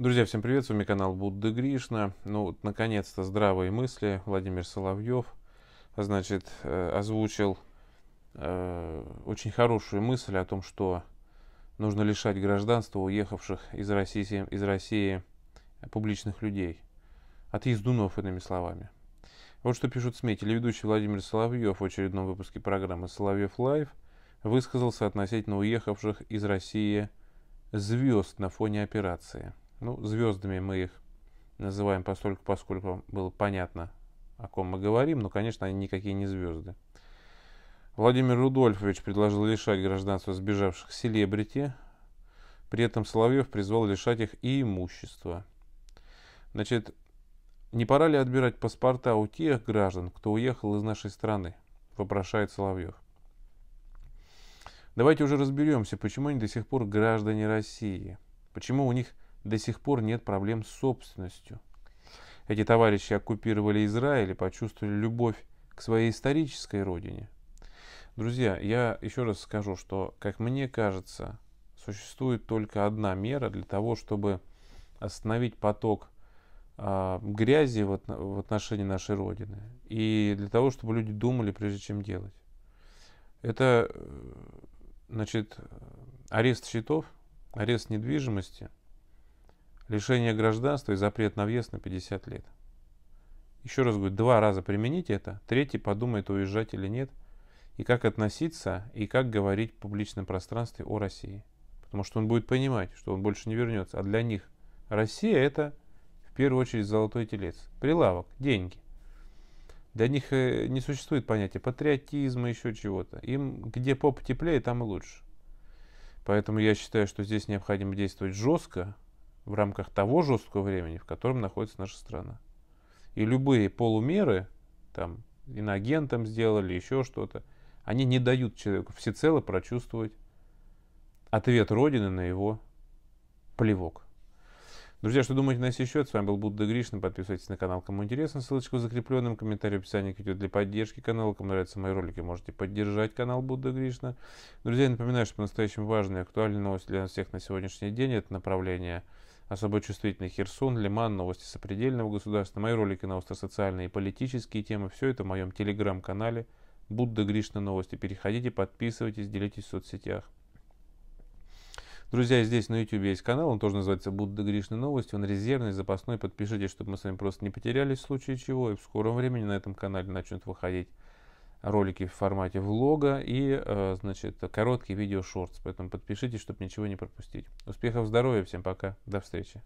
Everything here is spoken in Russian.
Друзья, всем привет, с вами канал Будда Гришна. Ну, вот, наконец-то здравые мысли. Владимир Соловьев, значит, э, озвучил э, очень хорошую мысль о том, что нужно лишать гражданства уехавших из России, из России публичных людей. От ездунов, иными словами. Вот что пишут СМИ. Телеведущий Владимир Соловьев в очередном выпуске программы «Соловьев Лайв» высказался относительно уехавших из России звезд на фоне операции – ну, звездами мы их называем постольку, поскольку было понятно, о ком мы говорим, но, конечно, они никакие не звезды. Владимир Рудольфович предложил лишать гражданства сбежавших селебрити. При этом Соловьев призвал лишать их и имущества. Значит, не пора ли отбирать паспорта у тех граждан, кто уехал из нашей страны? Вопрошает Соловьев. Давайте уже разберемся, почему они до сих пор граждане России. Почему у них до сих пор нет проблем с собственностью. Эти товарищи оккупировали Израиль и почувствовали любовь к своей исторической родине. Друзья, я еще раз скажу, что, как мне кажется, существует только одна мера для того, чтобы остановить поток э, грязи в, от, в отношении нашей Родины. И для того, чтобы люди думали, прежде чем делать. Это, э, значит, арест счетов, арест недвижимости – лишение гражданства и запрет на въезд на 50 лет. Еще раз говорю, два раза примените это, третий подумает, уезжать или нет, и как относиться, и как говорить в публичном пространстве о России. Потому что он будет понимать, что он больше не вернется. А для них Россия это в первую очередь золотой телец, прилавок, деньги. Для них э, не существует понятия патриотизма, еще чего-то. Им где поп теплее, там и лучше. Поэтому я считаю, что здесь необходимо действовать жестко, в рамках того жесткого времени, в котором находится наша страна. И любые полумеры, там, иногентом сделали, еще что-то, они не дают человеку всецело прочувствовать ответ Родины на его плевок. Друзья, что думаете на сей счет? С вами был Будда Гришна. Подписывайтесь на канал, кому интересно. Ссылочка в закрепленном комментарии в описании к видео для поддержки канала. Кому нравятся мои ролики, можете поддержать канал Будда Гришна. Друзья, напоминаю, что по-настоящему важная и актуальные новости для нас всех на сегодняшний день. Это направление особо чувствительный Херсон, Лиман, новости сопредельного государства, мои ролики на социальные и политические темы, все это в моем телеграм-канале Будда Гришна Новости. Переходите, подписывайтесь, делитесь в соцсетях. Друзья, здесь на YouTube есть канал, он тоже называется Будда Гришны Новости, он резервный, запасной, подпишитесь, чтобы мы с вами просто не потерялись в случае чего, и в скором времени на этом канале начнут выходить ролики в формате влога и, э, значит, короткие видео-шортс. Поэтому подпишитесь, чтобы ничего не пропустить. Успехов, здоровья, всем пока, до встречи.